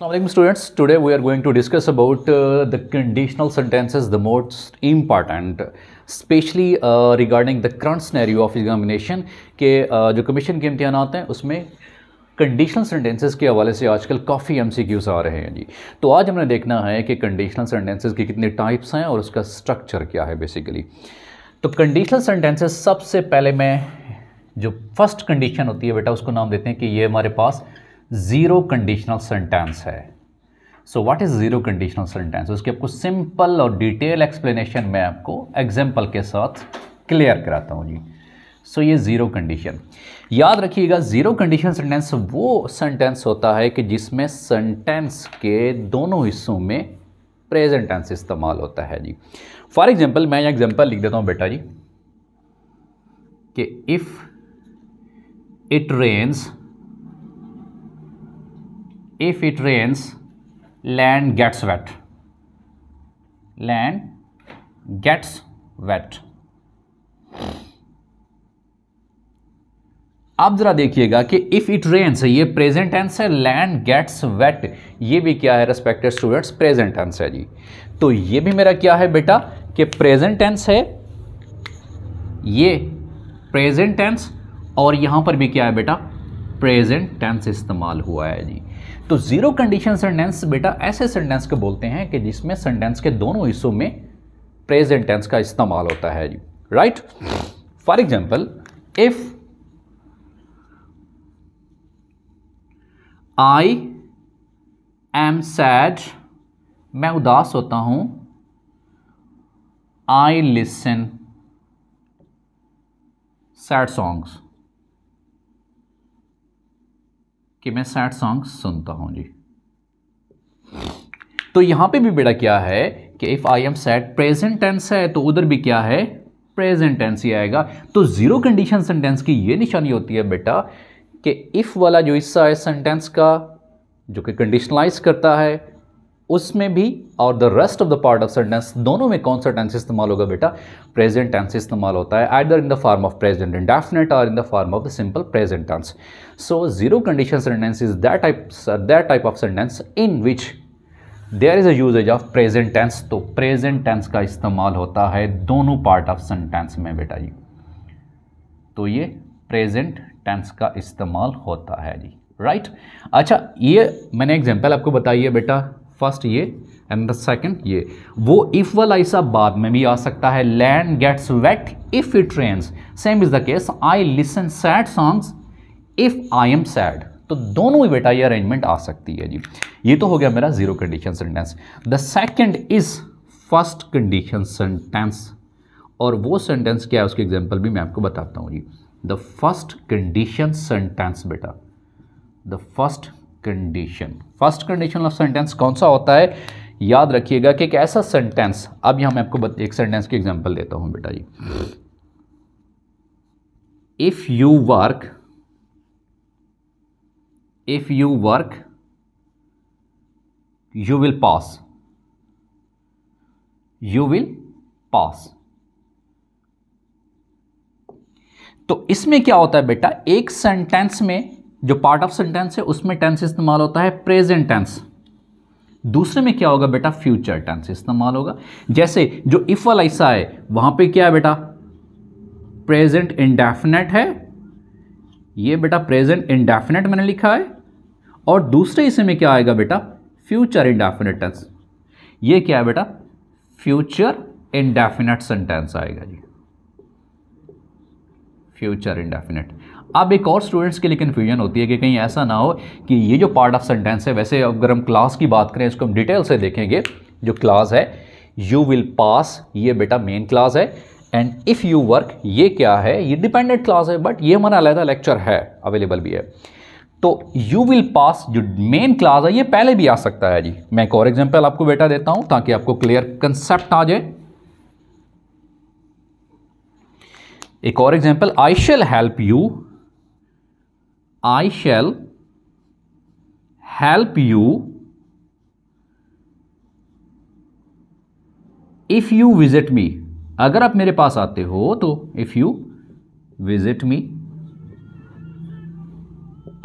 Assalamualaikum students, today we are going to discuss about uh, the conditional sentences, the most important, especially uh, regarding the current scenario of examination के uh, जो commission के इम्तिहान आते हैं उसमें conditional sentences के हवाले से आजकल काफ़ी एम सी क्यूज आ रहे हैं जी तो आज हमने देखना है कि कंडीशनल सेंटेंसेस के कितने टाइप्स हैं और उसका स्ट्रक्चर क्या है बेसिकली तो कंडीशनल सेंटेंसेस सबसे पहले मैं जो फर्स्ट कंडीशन होती है बेटा उसको नाम देते हैं कि ये हमारे पास ज़ीरो कंडीशनल सेंटेंस है so what is zero conditional sentence उसके आपको सिंपल और डिटेल एक्सप्लेनेशन मैं आपको एग्जाम्पल के साथ क्लियर कराता हूँ जी सो so, ये ज़ीरो कंडीशन याद रखिएगा ज़ीरो कंडीशन सेंटेंस वो सेंटेंस होता है कि जिसमें सेंटेंस के दोनों हिस्सों में प्रेजेंट टेंस इस्तेमाल होता है जी फॉर एग्जाम्पल मैं यहाँ लिख देता हूँ बेटा जी कि if it rains if it rains land gets wet land gets wet आप ज़रा देखिएगा कि इफ़ इट रेन्स ये प्रेजेंट टेंस है लैंड गेट्स वेट ये भी क्या है रेस्पेक्टेड स्टूडेंट्स प्रेजेंट टेंस है जी तो ये भी मेरा क्या है बेटा कि प्रेजेंट टेंस है ये प्रेजेंट टेंस और यहां पर भी क्या है बेटा प्रेजेंट टेंस इस्तेमाल हुआ है जी तो ज़ीरो कंडीशन सेंटेंस बेटा ऐसे सेंटेंस को बोलते हैं कि जिसमें सेंटेंस के दोनों हिस्सों में प्रेजेंट टेंस का इस्तेमाल होता है जी right for example if I am sad मैं उदास होता हूं आई लिसन सैड सॉन्ग्स कि मैं सैड सॉन्ग सुनता हूं जी तो यहां पे भी बेटा क्या है कि if I am sad present tense है तो उधर भी क्या है प्रेजेंट टेंस ही आएगा तो ज़ीरो कंडीशन सेंटेंस की ये निशानी होती है बेटा कि इफ़ वाला जो हिस्सा है सेंटेंस का जो कि कंडीशनलाइज करता है उसमें भी और the rest of the part of sentence दोनों में कौन सा टेंस इस्तेमाल होगा बेटा प्रेजेंट टेंस इस्तेमाल होता है either in the form of present indefinite और in the form of the simple present tense so zero condition sentence is that type that type of sentence in which there is a usage of present tense तो present tense का इस्तेमाल होता है दोनों part of sentence में बेटा जी तो ये प्रेजेंट टेंस का इस्तेमाल होता है जी राइट right? अच्छा ये मैंने एग्जांपल आपको बताई है बेटा फर्स्ट ये एंड द सेकंड ये वो इफ़ वाला ऐसा बाद में भी आ सकता है land gets wet if it rains same is the case I listen sad songs if I am sad तो दोनों ही बेटा ये अरेंजमेंट आ सकती है जी ये तो हो गया मेरा zero condition sentence the second is first condition sentence और वो सेंटेंस क्या है उसके एग्जांपल भी मैं आपको बताता हूँ जी द फर्स्ट कंडीशन सेंटेंस बेटा the first condition first condition of sentence कौन सा होता है याद रखिएगा कि एक ऐसा सेंटेंस अब यहां मैं आपको एक सेंटेंस की एग्जांपल देता हूं बेटा जी if you work if you work you will pass you will pass तो इसमें क्या होता है बेटा एक सेंटेंस में जो पार्ट ऑफ सेंटेंस है उसमें टेंस इस्तेमाल होता है प्रेजेंट टेंस दूसरे में क्या होगा बेटा फ्यूचर टेंस इस्तेमाल होगा जैसे जो इफ़ वाला हिस्सा है वहां पे क्या है बेटा प्रेजेंट इंडेफिनेट है ये बेटा प्रेजेंट इंडेफिनेट मैंने लिखा है और दूसरे हिस्से में क्या आएगा बेटा फ्यूचर इंडेफिनेट टेंस ये क्या है बेटा फ्यूचर इंडेफिनेट सेंटेंस आएगा जी फ्यूचर इंडेफिनेट अब एक और स्टूडेंट्स के लिए कन्फ्यूजन होती है कि कहीं ऐसा ना हो कि ये जो पार्ट ऑफ सेंटेंस है वैसे अगर हम क्लास की बात करें इसको हम डिटेल से देखेंगे जो क्लास है यू विल पास ये बेटा मेन क्लास है एंड इफ़ यू वर्क ये क्या है ये डिपेंडेंट क्लास है बट ये हमारा अलहदा लेक्चर है अवेलेबल भी है तो यू विल पास जो मेन क्लास है ये पहले भी आ सकता है जी मैं एक और एग्जाम्पल आपको बेटा देता हूं ताकि आपको क्लियर कंसेप्ट आ जाए एक और example I shall help you I shall help you if you visit me अगर आप मेरे पास आते हो तो if you visit me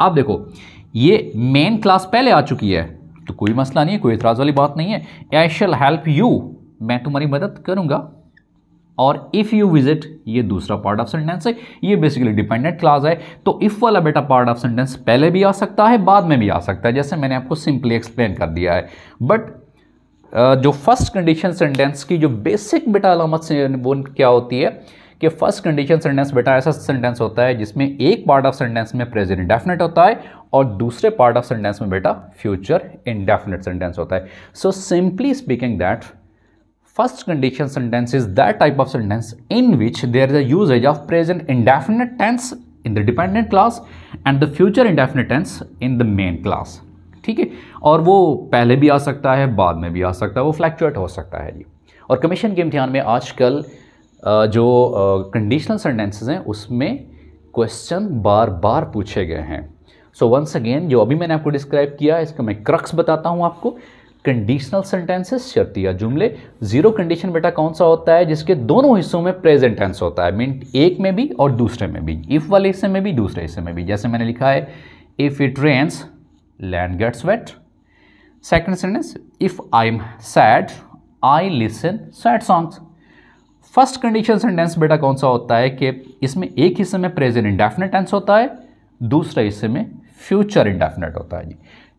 आप देखो ये मेन क्लास पहले आ चुकी है तो कोई मसला नहीं है कोई इतराज़ वाली बात नहीं है आई शेल हेल्प यू मैं तुम्हारी मदद करूंगा और इफ़ यू विजिट ये दूसरा पार्ट ऑफ सेंटेंस है ये बेसिकली डिपेंडेंट क्लास है तो इफ़ वाला बेटा पार्ट ऑफ सेंटेंस पहले भी आ सकता है बाद में भी आ सकता है जैसे मैंने आपको सिंपली एक्सप्लेन कर दिया है बट जो फर्स्ट कंडीशन सेंटेंस की जो बेसिक बेटा अलामत से वो क्या होती है कि फर्स्ट कंडीशन सेंटेंस बेटा ऐसा सेंटेंस होता है जिसमें एक पार्ट ऑफ सेंटेंस में प्रेजेंट इंडेफिनेट होता है और दूसरे पार्ट ऑफ सेंटेंस में बेटा फ्यूचर इंडेफिनेट सेंटेंस होता है so simply speaking that First condition sentence is that type of sentence in which there is a usage of present indefinite tense in the dependent clause and the future indefinite tense in the main clause. ठीक है और वो पहले भी आ सकता है बाद में भी आ सकता है वो फ्लैक्चुएट हो सकता है जी और कमीशन के इम्तहान में आजकल जो कंडीशनल सेंटेंसेज हैं उसमें क्वेश्चन बार बार पूछे गए हैं सो वंस अगेन जो अभी मैंने आपको डिस्क्राइब किया इसका मैं क्रक्स बताता हूँ आपको कंडीशनल सेंटेंसेस या जुमले जीरो कंडीशन बेटा कौन सा होता है जिसके दोनों हिस्सों में प्रेजेंट टेंस होता है मीन एक में भी और दूसरे में भी इफ़ वाले हिस्से में भी दूसरे हिस्से में भी जैसे मैंने लिखा है if it rains land gets wet second sentence if I am sad I listen sad songs first condition sentence बेटा कौन सा होता है कि इसमें एक हिस्से में प्रेजेंट इंडेफिनेट टेंस होता है दूसरे हिस्से में फ्यूचर इंडेफिनेट होता है जी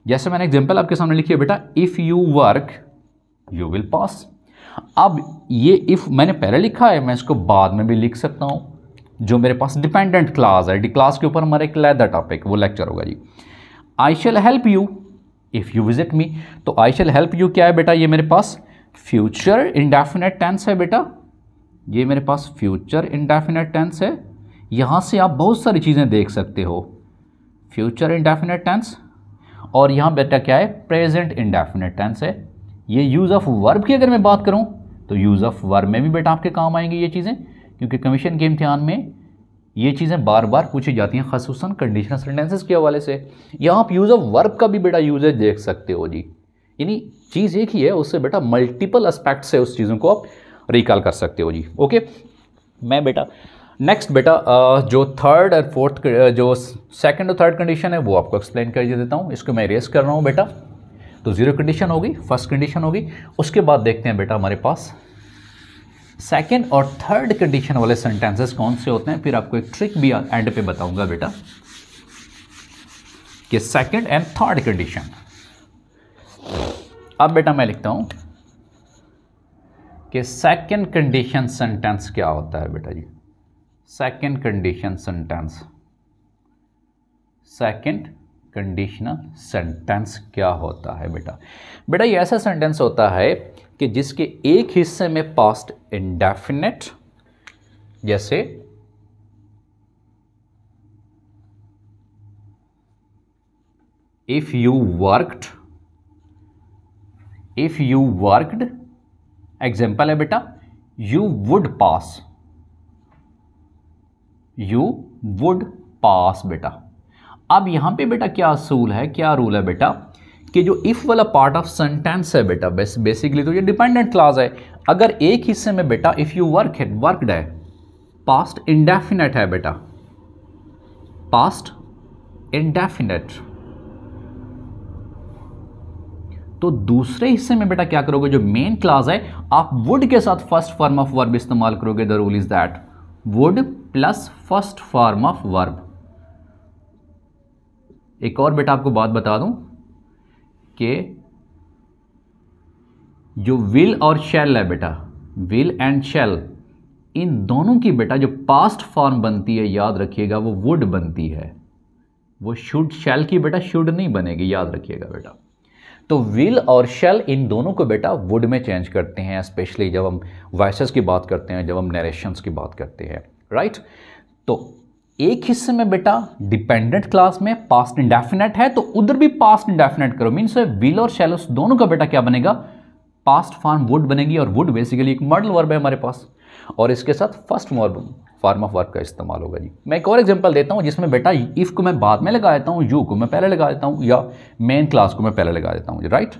जैसे मैंने एग्जाम्पल आपके सामने लिखी है बेटा if you work you will pass अब ये इफ़ मैंने पहले लिखा है मैं इसको बाद में भी लिख सकता हूँ जो मेरे पास डिपेंडेंट क्लास है डी क्लास के ऊपर हमारा एक लैदा टॉपिक वो लेक्चर होगा जी I shall help you if you visit me तो आई शेल हेल्प यू क्या है बेटा ये मेरे पास फ्यूचर इंडेफिनेट टेंस है बेटा ये मेरे पास फ्यूचर इंडेफिनेट टेंस है यहां से आप बहुत सारी चीज़ें देख सकते हो फ्यूचर इंडेफिनेट टेंस और यहाँ बेटा क्या है प्रेजेंट इंडेफिनेट टेंस है ये यूज़ ऑफ वर्ब की अगर मैं बात करूँ तो यूज़ ऑफ वर्ब में भी बेटा आपके काम आएंगी ये चीज़ें क्योंकि कमीशन के इम्तिहान में ये चीज़ें बार बार पूछी जाती हैं खसूस कंडीशनल सेंटेंसेस के हवाले से या आप यूज़ ऑफ वर्ब का भी बेटा यूज़ देख सकते हो जी यानी चीज़ एक ही है उससे बेटा मल्टीपल एस्पेक्ट्स से उस चीज़ों को आप रिकॉल कर सकते हो जी ओके मैं बेटा नेक्स्ट बेटा जो थर्ड और फोर्थ जो सेकंड और थर्ड कंडीशन है वो आपको एक्सप्लेन कर देता हूँ इसको मैं रेस कर रहा हूँ बेटा तो ज़ीरो कंडीशन होगी फर्स्ट कंडीशन होगी उसके बाद देखते हैं बेटा हमारे पास सेकंड और थर्ड कंडीशन वाले सेंटेंसेस कौन से होते हैं फिर आपको एक ट्रिक भी एंड पे बताऊंगा बेटा कि सेकंड एंड थर्ड कंडीशन अब बेटा मैं लिखता हूँ कि सेकंड कंडीशन सेंटेंस क्या होता है बेटा जी second condition sentence second conditional sentence क्या होता है बेटा बेटा ये ऐसा सेंटेंस होता है कि जिसके एक हिस्से में पास्ट इंडेफिनेट जैसे if you worked if you worked example है बेटा you would pass you would pass बेटा अब यहां पे बेटा क्या असूल है क्या रूल है बेटा कि जो इफ़ वाला पार्ट ऑफ सेंटेंस है बेटा बेस, बेसिकली तो ये डिपेंडेंट क्लाज है अगर एक हिस्से में बेटा इफ़ यू वर्क है वर्कड है पास्ट इंडेफिनेट है बेटा पास्ट इंडेफिनेट तो दूसरे हिस्से में बेटा क्या करोगे जो मेन क्लाज है आप वुड के साथ फर्स्ट फॉर्म ऑफ वर्ब इस्तेमाल करोगे the rule is that would plus first form of verb एक और बेटा आपको बात बता दूं कि जो विल और शेल है बेटा विल एंड शेल इन दोनों की बेटा जो पास्ट फॉर्म बनती है याद रखिएगा वो वुड बनती है वो शुड शेल की बेटा शुड नहीं बनेगी याद रखिएगा बेटा तो विल और शेल इन दोनों को बेटा वुड में चेंज करते हैं स्पेशली जब हम वॉइस की बात करते हैं जब हम नरेशंस की बात करते हैं राइट तो एक हिस्से में बेटा डिपेंडेंट क्लास में पास्ट इंडेफिनेट है तो उधर भी पास्ट इंडेफिनेट करो मीन विल और शैलोस दोनों का बेटा क्या बनेगा पास्ट फॉर्म वुड बनेगी और वुड बेसिकली एक मॉडल वर्ब है हमारे पास और इसके साथ फर्स्ट फॉर्म ऑफ वर्क का इस्तेमाल होगा जी मैं एक और एग्जांपल देता हूं जिसमें बेटा इफ़ को मैं बाद में लगा देता हूं यू को मैं पहले लगा देता हूं या मेन क्लास को मैं पहले लगा देता हूं right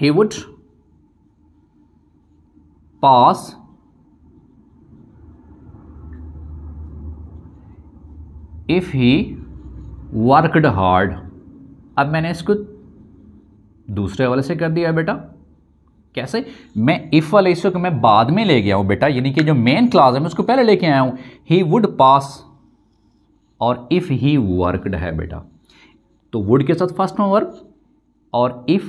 he would pass if he worked hard अब मैंने इसको दूसरे वाले से कर दिया बेटा कैसे मैं इफ़ वाले इश्यू को मैं बाद में ले गया हूं बेटा यानी कि जो मेन क्लास है मैं उसको पहले लेके आया हूं ही वुड पास और इफ़ ही वर्कड है बेटा तो वुड के साथ फर्स्ट में वर्क और if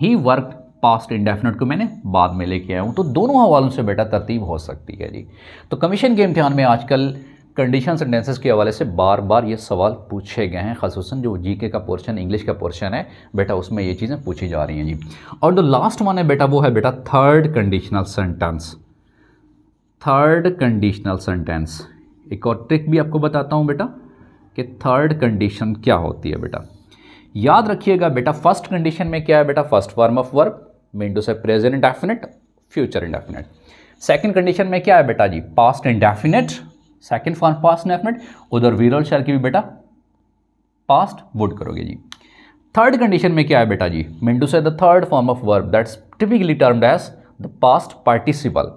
he work past indefinite को मैंने बाद में लेके आया हूँ तो दोनों हवालों से बेटा तरतीब हो सकती है जी तो कमीशन के इम्तहान में आजकल कंडीशन सेंटेंसेस के हवाले से बार बार ये सवाल पूछे गए हैं खसूस जो जी का पोर्शन इंग्लिश का पोर्शन है बेटा उसमें ये चीज़ें पूछी जा रही हैं जी और जो लास्ट वन है बेटा वो है बेटा third conditional sentence third conditional sentence एक और ट्रिक भी आपको बताता हूँ बेटा कि थर्ड कंडीशन क्या होती है बेटा याद रखिएगा बेटा फर्स्ट कंडीशन में क्या है बेटा फर्स्ट फॉर्म ऑफ वर्क विंडोज है present indefinite future indefinite second condition में क्या है बेटा जी past indefinite second form past indefinite उधर वीरल शहर की भी बेटा पास्ट वुड करोगे जी थर्ड कंडीशन में क्या है बेटा जी मिंडू से the third form of verb that's typically termed as the past participle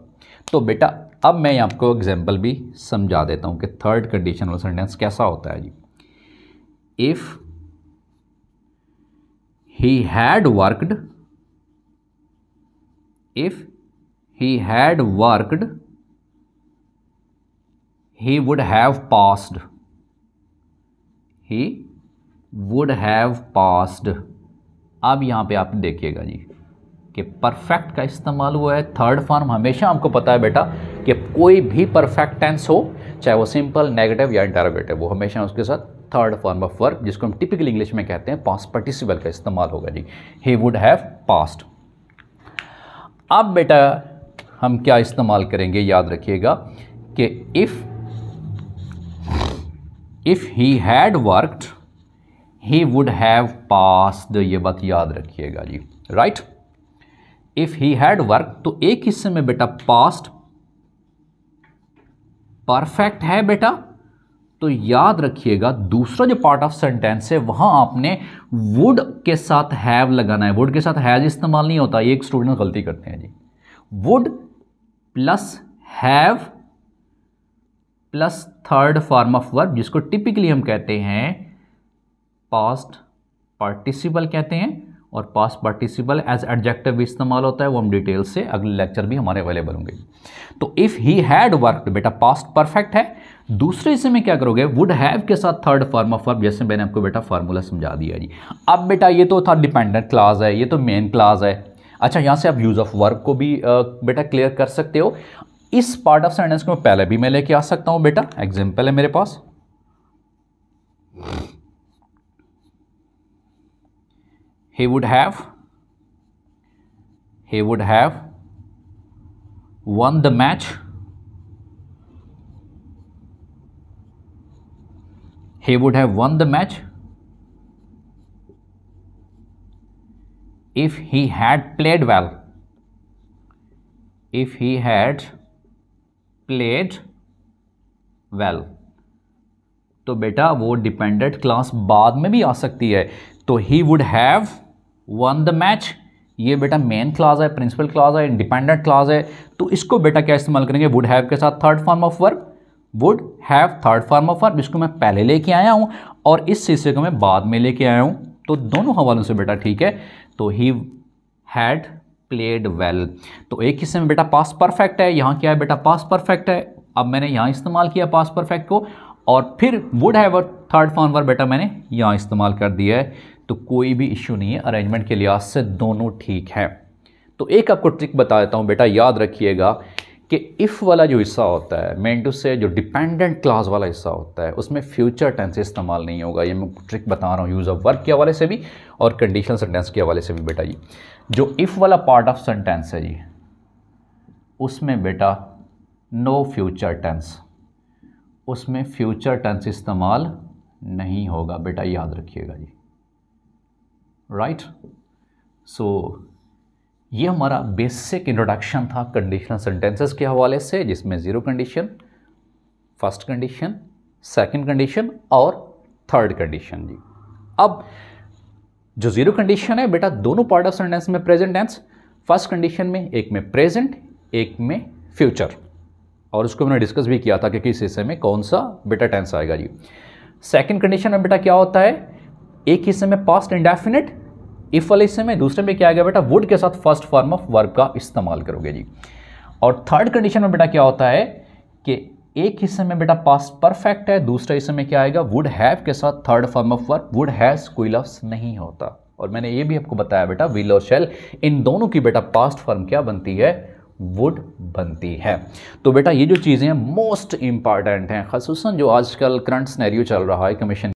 तो बेटा अब मैं आपको एग्जाम्पल भी समझा देता हूं कि थर्ड कंडीशन वाला सेंटेंस कैसा होता है जी if he had worked if he had worked he would have passed he would have passed अब यहां पे आप देखिएगा जी कि परफेक्ट का इस्तेमाल हुआ है थर्ड फॉर्म हमेशा आपको पता है बेटा कि कोई भी परफेक्ट टेंस हो चाहे वो सिंपल नेगेटिव या इंटरोगेटिव वो हमेशा उसके साथ थर्ड फॉर्म ऑफ वर्क जिसको हम टिपिकल इंग्लिश में कहते हैं पास पार्टिसिपल का इस्तेमाल होगा जी ही वुड हैव पास्ट अब बेटा हम क्या इस्तेमाल करेंगे याद रखिएगा कि if if he had worked he would have passed ये बात याद रखिएगा जी right if he had work तो एक हिस्से में बेटा पास्ट परफेक्ट है बेटा तो याद रखिएगा दूसरा जो पार्ट ऑफ सेंटेंस है वहां आपने वुड के साथ हैव लगाना है वुड के साथ हैज इस्तेमाल नहीं होता ये एक स्टूडेंट गलती करते हैं जी would plus have plus third form of verb जिसको टिपिकली हम कहते हैं पास्ट पार्टिसिपल कहते हैं और पास पार्टिसिपल एज एडजेक्टिव भी इस्तेमाल होता है वो हम डिटेल से अगले लेक्चर भी हमारे अवेलेबल होंगे तो इफ़ ही हैड वर्क बेटा पास्ट परफेक्ट है दूसरे इसे में क्या करोगे वुड हैव के साथ थर्ड फॉर्म ऑफ वर्ब जैसे मैंने आपको बेटा फार्मूला समझा दिया जी अब बेटा ये तो था डिपेंडेंट क्लास है ये तो मेन क्लास है अच्छा यहाँ से आप यूज़ ऑफ वर्क को भी बेटा क्लियर कर सकते हो इस पार्ट ऑफ सेंटेंस को मैं पहले भी मैं लेके आ सकता हूँ बेटा एग्जाम्पल है मेरे पास he would have he would have won the match he would have won the match if he had played well if he had played well तो बेटा वो डिपेंडेंट क्लास बाद में भी आ सकती है तो he would have won the match ये बेटा मेन क्लाज है प्रिंसिपल क्लाज है इंडिपेंडेंट क्लाज है तो इसको बेटा क्या इस्तेमाल करेंगे वुड हैव के साथ third form of verb would have third form of verb जिसको मैं पहले लेके आया हूँ और इस हिस्से को मैं बाद में लेके आया हूँ तो दोनों हवालों से बेटा ठीक है तो ही हैड प्लेड वेल तो एक हिस्से में बेटा पास परफेक्ट है यहाँ क्या है बेटा पास परफेक्ट है अब मैंने यहाँ इस्तेमाल किया पास परफेक्ट को और फिर would have third form verb बेटा मैंने यहाँ इस्तेमाल कर दिया है तो कोई भी इश्यू नहीं है अरेंजमेंट के लिहाज से दोनों ठीक हैं तो एक आपको ट्रिक बता देता हूँ बेटा याद रखिएगा कि इफ़ वाला जो हिस्सा होता है मेन टू से जो डिपेंडेंट क्लास वाला हिस्सा होता है उसमें फ्यूचर टेंस इस्तेमाल नहीं होगा ये मैं ट्रिक बता रहा हूँ यूज़ ऑफ वर्क के हवाले से भी और कंडीशनल सेंटेंस के हवाले से भी बेटा जी जो इफ़ वाला पार्ट ऑफ सेंटेंस है जी उसमें बेटा नो फ्यूचर टेंस उसमें फ्यूचर टेंस इस्तेमाल नहीं होगा बेटा याद रखिएगा जी राइट सो ये हमारा बेसिक इंट्रोडक्शन था कंडीशनल सेंटेंसेस के हवाले से जिसमें zero condition first condition second condition और थर्ड कंडीशन जी अब जो ज़ीरो कंडीशन है बेटा दोनों पार्ट ऑफ सेंटेंस में प्रेजेंट टेंस फर्स्ट कंडीशन में एक में प्रेजेंट एक में फ्यूचर और उसको मैंने डिस्कस भी किया था कि किस हिस्से में कौन सा बेटा टेंस आएगा जी सेकंड कंडीशन में बेटा क्या होता है एक हिस्से में पास्ट इंडेफिनेट इफ वाले हिस्से में दूसरे में क्या आ गया बेटा वुड के साथ फर्स्ट फॉर्म ऑफ वर्ब का इस्तेमाल करोगे जी और थर्ड कंडीशन में बेटा क्या होता है कि एक हिस्से में बेटा पास्ट परफेक्ट है दूसरे हिस्से में क्या आएगा वुड हैव के साथ third form of verb would has कोई लफ्स नहीं होता और मैंने ये भी आपको बताया बेटा विल और शेल इन दोनों की बेटा पास्ट फॉर्म क्या बनती है वुड बनती है तो बेटा ये जो चीज़ें हैं मोस्ट इंपॉर्टेंट हैं खसूस जो आजकल करंट स्नैरियो चल रहा है कमीशन